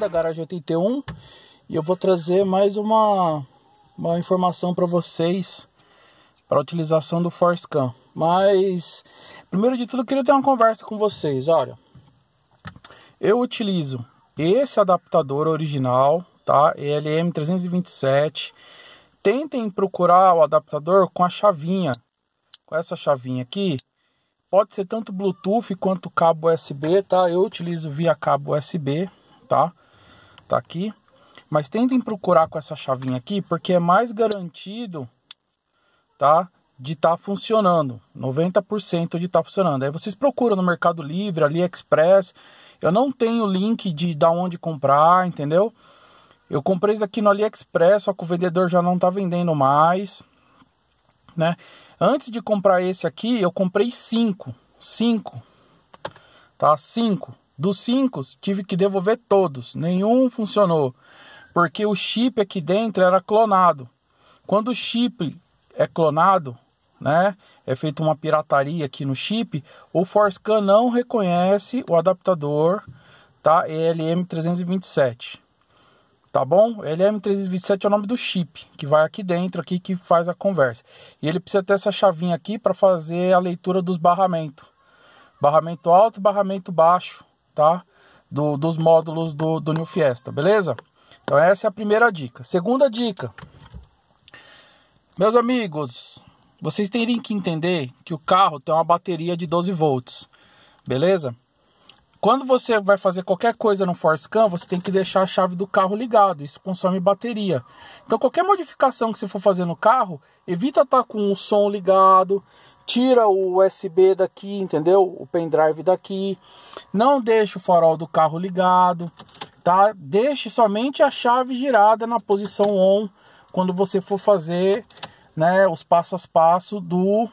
da Garagem 81 e eu vou trazer mais uma, uma informação para vocês para a utilização do Force Cam Mas, primeiro de tudo, eu queria ter uma conversa com vocês. Olha, eu utilizo esse adaptador original, tá? ELM327. Tentem procurar o adaptador com a chavinha, com essa chavinha aqui. Pode ser tanto Bluetooth quanto cabo USB, tá? Eu utilizo via cabo USB, tá? tá aqui. Mas tentem procurar com essa chavinha aqui, porque é mais garantido, tá? De estar tá funcionando, 90% de estar tá funcionando. Aí vocês procuram no Mercado Livre, AliExpress. Eu não tenho link de da onde comprar, entendeu? Eu comprei isso aqui no AliExpress, só que o vendedor já não tá vendendo mais, né? Antes de comprar esse aqui, eu comprei cinco, cinco, tá? Cinco. Dos cinco, tive que devolver todos, nenhum funcionou, porque o chip aqui dentro era clonado. Quando o chip é clonado, né, é feita uma pirataria aqui no chip, o Forescan não reconhece o adaptador tá? ELM327. Tá bom? LM327 é o nome do chip que vai aqui dentro, aqui que faz a conversa. E ele precisa ter essa chavinha aqui para fazer a leitura dos barramentos. Barramento alto, barramento baixo, tá? Do, dos módulos do, do New Fiesta, beleza? Então essa é a primeira dica. Segunda dica. Meus amigos, vocês terem que entender que o carro tem uma bateria de 12 volts, beleza? Quando você vai fazer qualquer coisa no Force Cam, você tem que deixar a chave do carro ligado, isso consome bateria. Então qualquer modificação que você for fazer no carro, evita estar tá com o som ligado, tira o USB daqui, entendeu? O pendrive daqui. Não deixe o farol do carro ligado, tá? Deixe somente a chave girada na posição on quando você for fazer, né, os passo a passo do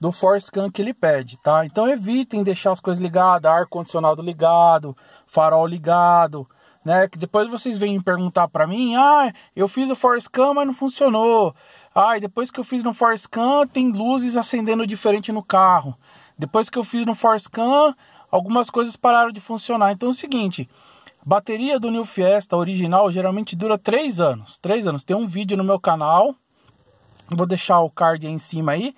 do scan que ele pede, tá? Então evitem deixar as coisas ligadas, ar condicionado ligado, farol ligado, né? Que depois vocês vêm perguntar para mim: "Ah, eu fiz o scan mas não funcionou". Ah, e depois que eu fiz no Force Cam, tem luzes acendendo diferente no carro. Depois que eu fiz no Force Cam, algumas coisas pararam de funcionar. Então é o seguinte, bateria do New Fiesta original geralmente dura 3 anos. 3 anos. Tem um vídeo no meu canal. Vou deixar o card aí em cima aí.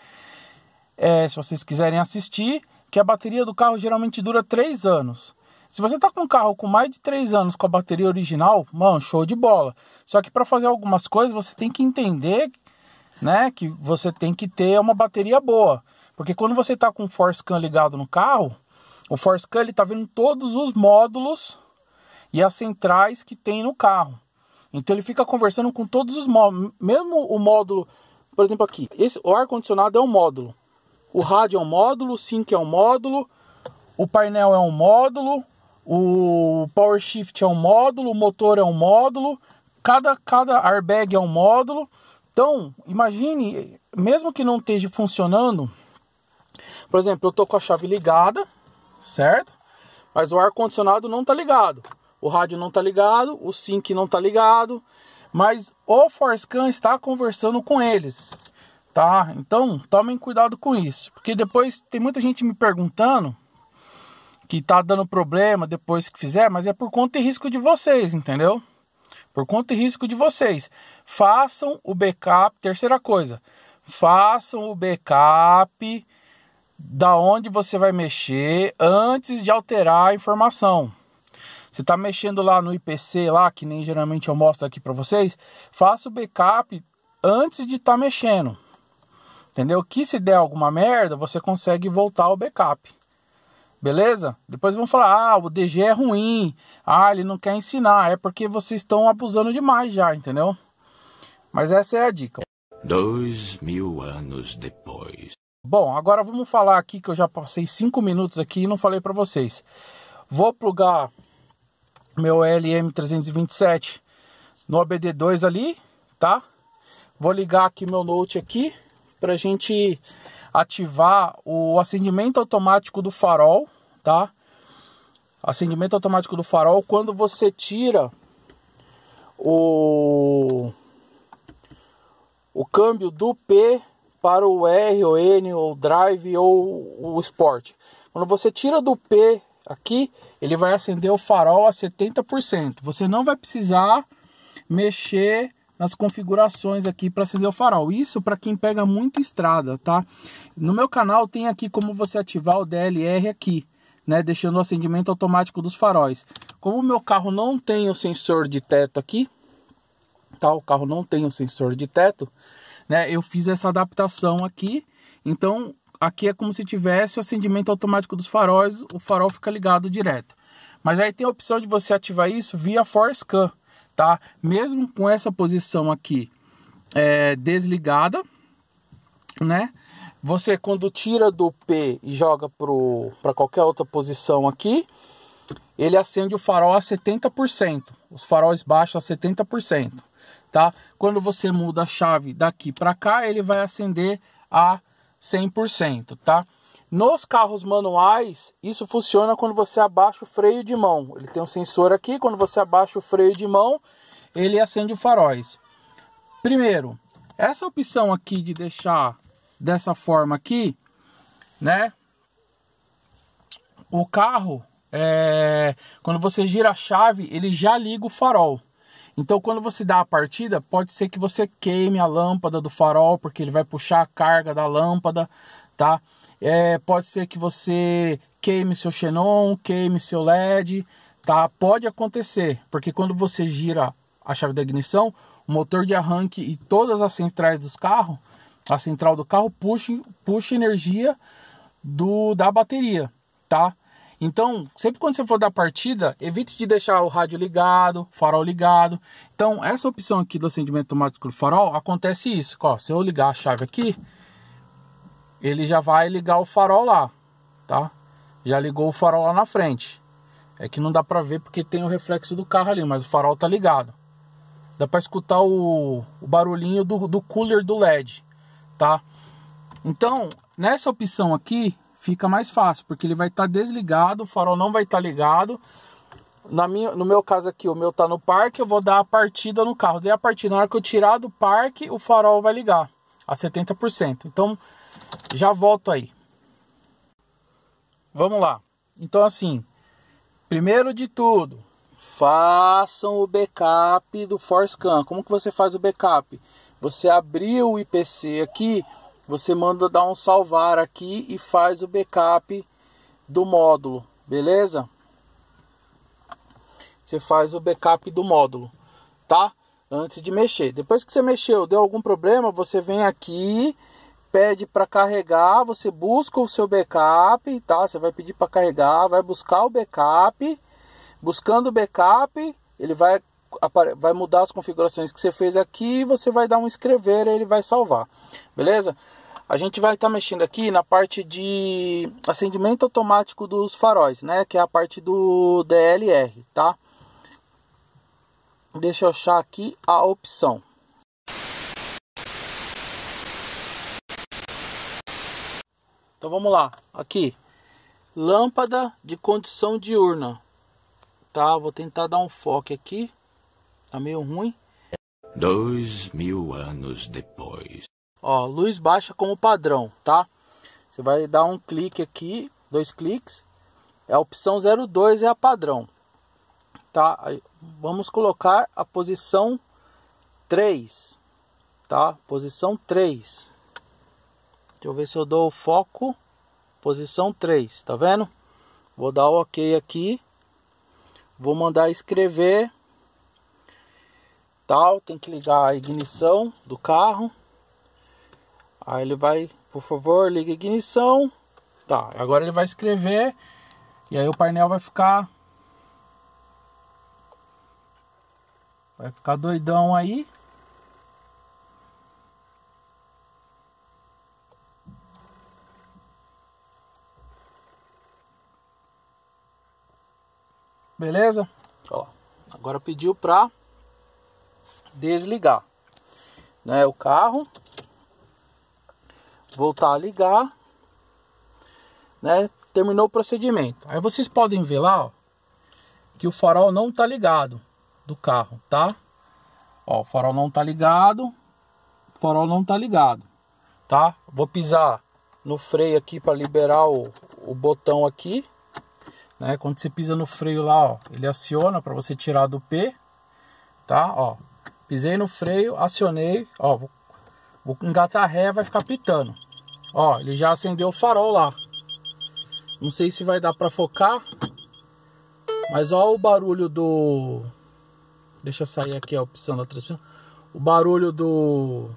É, se vocês quiserem assistir, que a bateria do carro geralmente dura 3 anos. Se você está com um carro com mais de 3 anos com a bateria original, mano, show de bola. Só que para fazer algumas coisas, você tem que entender né, que você tem que ter uma bateria boa. Porque quando você está com o Force Can ligado no carro, o Force Can está vendo todos os módulos e as centrais que tem no carro. Então ele fica conversando com todos os módulos, mesmo o módulo, por exemplo aqui, esse, o ar-condicionado é um módulo, o rádio é um módulo, o sync é um módulo, o painel é um módulo, o power shift é um módulo, o motor é um módulo, cada, cada airbag é um módulo, então, imagine, mesmo que não esteja funcionando, por exemplo, eu estou com a chave ligada, certo? Mas o ar-condicionado não está ligado, o rádio não está ligado, o sync não está ligado, mas o Forscan está conversando com eles, tá? Então, tomem cuidado com isso, porque depois tem muita gente me perguntando que tá dando problema depois que fizer, mas é por conta e risco de vocês, entendeu? por conta e risco de vocês. Façam o backup, terceira coisa, façam o backup da onde você vai mexer antes de alterar a informação. Você está mexendo lá no IPC, lá que nem geralmente eu mostro aqui para vocês, faça o backup antes de estar tá mexendo. Entendeu? Que se der alguma merda, você consegue voltar o backup. Beleza? Depois vão falar: ah, o DG é ruim, ah, ele não quer ensinar. É porque vocês estão abusando demais já, entendeu? Mas essa é a dica. Dois mil anos depois. Bom, agora vamos falar aqui que eu já passei cinco minutos aqui e não falei para vocês. Vou plugar meu LM327 no ABD2 ali, tá? Vou ligar aqui meu note aqui pra gente ativar o acendimento automático do farol, tá? Acendimento automático do farol quando você tira o o câmbio do P para o R ou N ou drive ou o Sport. Quando você tira do P aqui, ele vai acender o farol a 70%. Você não vai precisar mexer nas configurações aqui para acender o farol. Isso para quem pega muita estrada, tá? No meu canal tem aqui como você ativar o DLR aqui, né? Deixando o acendimento automático dos faróis. Como o meu carro não tem o sensor de teto aqui, tá? O carro não tem o sensor de teto, né? Eu fiz essa adaptação aqui. Então, aqui é como se tivesse o acendimento automático dos faróis, o farol fica ligado direto. Mas aí tem a opção de você ativar isso via Force Cam tá? Mesmo com essa posição aqui é, desligada, né? Você quando tira do P e joga para qualquer outra posição aqui, ele acende o farol a 70%, os faróis baixos a 70%, tá? Quando você muda a chave daqui para cá, ele vai acender a 100%, tá? Nos carros manuais, isso funciona quando você abaixa o freio de mão. Ele tem um sensor aqui, quando você abaixa o freio de mão, ele acende o faróis. Primeiro, essa opção aqui de deixar dessa forma aqui, né? O carro, é... quando você gira a chave, ele já liga o farol. Então, quando você dá a partida, pode ser que você queime a lâmpada do farol, porque ele vai puxar a carga da lâmpada, tá? É, pode ser que você queime seu xenon, queime seu LED, tá? Pode acontecer, porque quando você gira a chave da ignição, o motor de arranque e todas as centrais dos carros, a central do carro puxa, puxa energia do da bateria, tá? Então, sempre quando você for dar partida, evite de deixar o rádio ligado, farol ligado. Então, essa opção aqui do acendimento automático do farol, acontece isso. Ó, se eu ligar a chave aqui, ele já vai ligar o farol lá, tá? Já ligou o farol lá na frente. É que não dá pra ver porque tem o reflexo do carro ali, mas o farol tá ligado. Dá pra escutar o, o barulhinho do, do cooler do LED, tá? Então, nessa opção aqui, fica mais fácil, porque ele vai estar tá desligado, o farol não vai estar tá ligado. Na minha, no meu caso aqui, o meu tá no parque, eu vou dar a partida no carro. Daí a partida, na hora que eu tirar do parque, o farol vai ligar a 70%. Então, já volto aí. Vamos lá. Então assim, primeiro de tudo, façam o backup do Forescan. Como que você faz o backup? Você abriu o IPC aqui, você manda dar um salvar aqui e faz o backup do módulo, beleza? Você faz o backup do módulo, tá? Antes de mexer. Depois que você mexeu, deu algum problema, você vem aqui pede para carregar, você busca o seu backup, tá? Você vai pedir para carregar, vai buscar o backup. Buscando o backup, ele vai vai mudar as configurações que você fez aqui e você vai dar um escrever, ele vai salvar. Beleza? A gente vai estar tá mexendo aqui na parte de acendimento automático dos faróis, né? Que é a parte do DLR, tá? Deixa eu achar aqui a opção. Então vamos lá, aqui. Lâmpada de condição diurna. Tá, vou tentar dar um foco aqui. Tá meio ruim. Dois mil anos depois. Ó, luz baixa como padrão, tá? Você vai dar um clique aqui, dois cliques. É a opção 02 é a padrão. Tá? vamos colocar a posição 3, tá? Posição 3. Deixa eu ver se eu dou o foco. Posição 3, tá vendo? Vou dar o OK aqui. Vou mandar escrever. Tal, tem que ligar a ignição do carro. Aí ele vai, por favor, liga a ignição. Tá, agora ele vai escrever. E aí o painel vai ficar Vai ficar doidão aí. Beleza? Ó, agora pediu para desligar né, o carro, voltar a ligar, né, terminou o procedimento. Aí vocês podem ver lá ó, que o farol não tá ligado do carro, tá? Ó, o farol não tá ligado, o farol não tá ligado, tá? Vou pisar no freio aqui para liberar o, o botão aqui, né? Quando você pisa no freio lá, ó, ele aciona para você tirar do P, tá? Ó, pisei no freio, acionei, ó, vou, vou engatar ré, vai ficar pitando. Ó, ele já acendeu o farol lá. Não sei se vai dar para focar, mas ó o barulho do Deixa eu sair aqui a opção da transmissão. O barulho do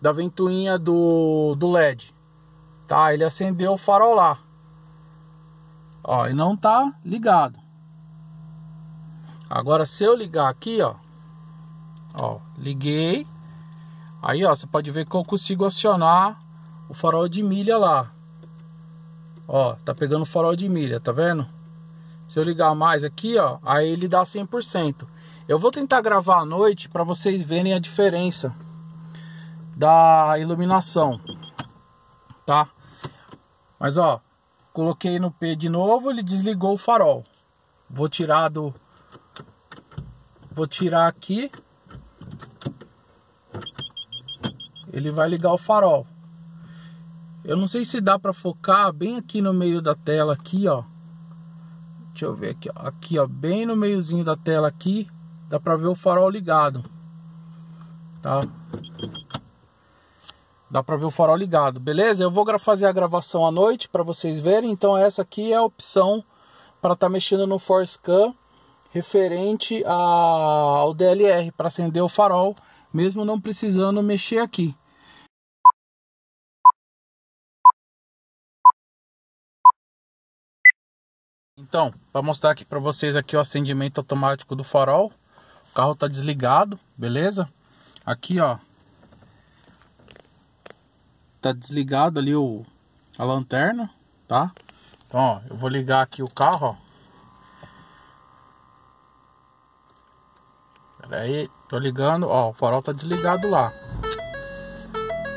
da ventoinha do, do LED. Tá? Ele acendeu o farol lá. Ó, e não tá ligado. Agora se eu ligar aqui, ó, ó, liguei. Aí, ó, você pode ver que eu consigo acionar o farol de milha lá. Ó, tá pegando o farol de milha, tá vendo? Se eu ligar mais aqui, ó, aí ele dá 100%. Eu vou tentar gravar à noite para vocês verem a diferença da iluminação, tá? Mas ó, Coloquei no P de novo, ele desligou o farol. Vou tirar do vou tirar aqui. Ele vai ligar o farol. Eu não sei se dá para focar bem aqui no meio da tela aqui, ó. Deixa eu ver aqui, ó. Aqui, ó, bem no meiozinho da tela aqui, dá para ver o farol ligado. Tá? Dá para ver o farol ligado, beleza? Eu vou fazer a gravação à noite para vocês verem. Então essa aqui é a opção para estar tá mexendo no Force Cam referente ao DLR para acender o farol, mesmo não precisando mexer aqui. Então, para mostrar aqui para vocês aqui o acendimento automático do farol, o carro está desligado, beleza? Aqui, ó, tá desligado ali o, a lanterna, tá? Então, ó, eu vou ligar aqui o carro, ó. Pera aí, tô ligando, ó, o farol tá desligado lá.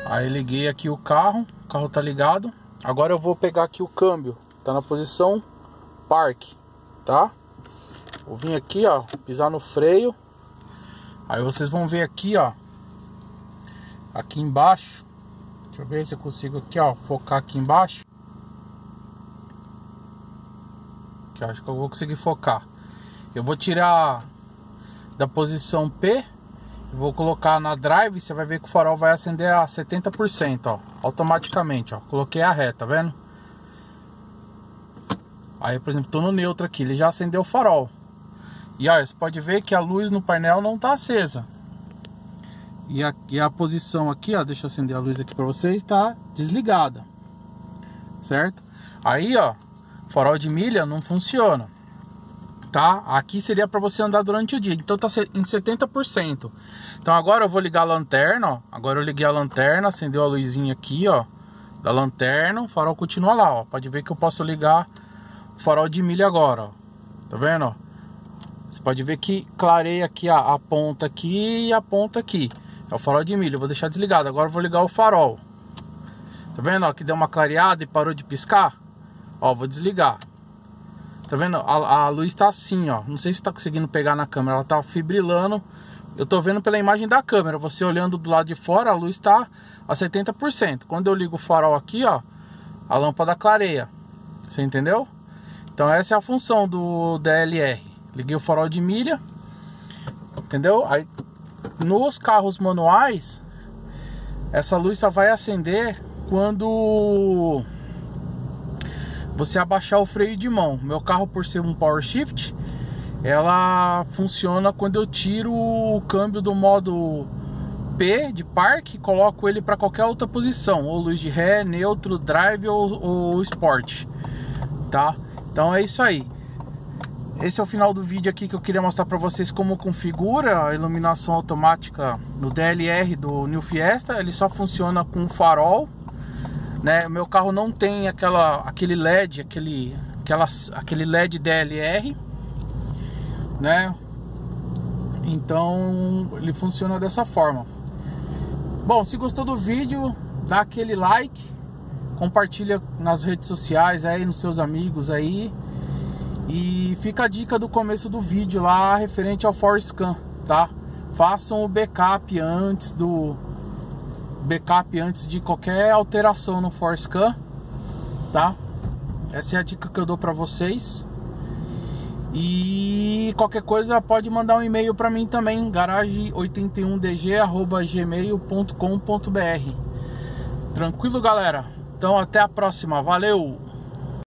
Aí liguei aqui o carro, o carro tá ligado. Agora eu vou pegar aqui o câmbio, tá na posição park tá? Vou vir aqui, ó, pisar no freio. Aí vocês vão ver aqui, ó, aqui embaixo Deixa eu ver se eu consigo aqui, ó, focar aqui embaixo. Que acho que eu vou conseguir focar. Eu vou tirar da posição P vou colocar na drive, você vai ver que o farol vai acender a 70%, ó, automaticamente, ó. Coloquei a ré, tá vendo? Aí, por exemplo, tô no neutro aqui, ele já acendeu o farol. E ó, você pode ver que a luz no painel não tá acesa. E a, e a posição aqui, ó, deixa eu acender a luz aqui para vocês, tá desligada. Certo? Aí, ó, farol de milha não funciona. Tá? Aqui seria para você andar durante o dia. Então tá em 70%. Então agora eu vou ligar a lanterna, ó. Agora eu liguei a lanterna, acendeu a luzinha aqui, ó, da lanterna, o farol continua lá, ó. Pode ver que eu posso ligar o farol de milha agora, ó. Tá vendo, ó? Você pode ver que clarei aqui a, a ponta aqui e a ponta aqui. É o farol de milho, vou deixar desligado. Agora vou ligar o farol. Tá vendo, ó, que deu uma clareada e parou de piscar? Ó, vou desligar. Tá vendo? A, a luz tá assim, ó. Não sei se tá conseguindo pegar na câmera. Ela tá fibrilando. Eu tô vendo pela imagem da câmera. Você olhando do lado de fora, a luz tá a 70%. Quando eu ligo o farol aqui, ó, a lâmpada clareia. Você entendeu? Então essa é a função do DLR. Liguei o farol de milha. Entendeu? Aí nos carros manuais, essa luz só vai acender quando você abaixar o freio de mão. Meu carro, por ser um power shift, ela funciona quando eu tiro o câmbio do modo P de parque e coloco ele para qualquer outra posição, ou luz de ré, neutro, drive ou, ou sport, tá? Então é isso aí. Esse é o final do vídeo aqui que eu queria mostrar para vocês como configura a iluminação automática no DLR do New Fiesta. Ele só funciona com farol, né? O meu carro não tem aquela, aquele LED, aquele, aquela, aquele LED DLR, né? Então ele funciona dessa forma. Bom, se gostou do vídeo, dá aquele like, compartilha nas redes sociais aí, nos seus amigos aí. E fica a dica do começo do vídeo lá referente ao Forescan, tá? Façam o backup antes do backup antes de qualquer alteração no Forescan, tá? Essa é a dica que eu dou para vocês. E qualquer coisa pode mandar um e-mail para mim também, garage81dg@gmail.com.br. Tranquilo, galera? Então até a próxima. Valeu.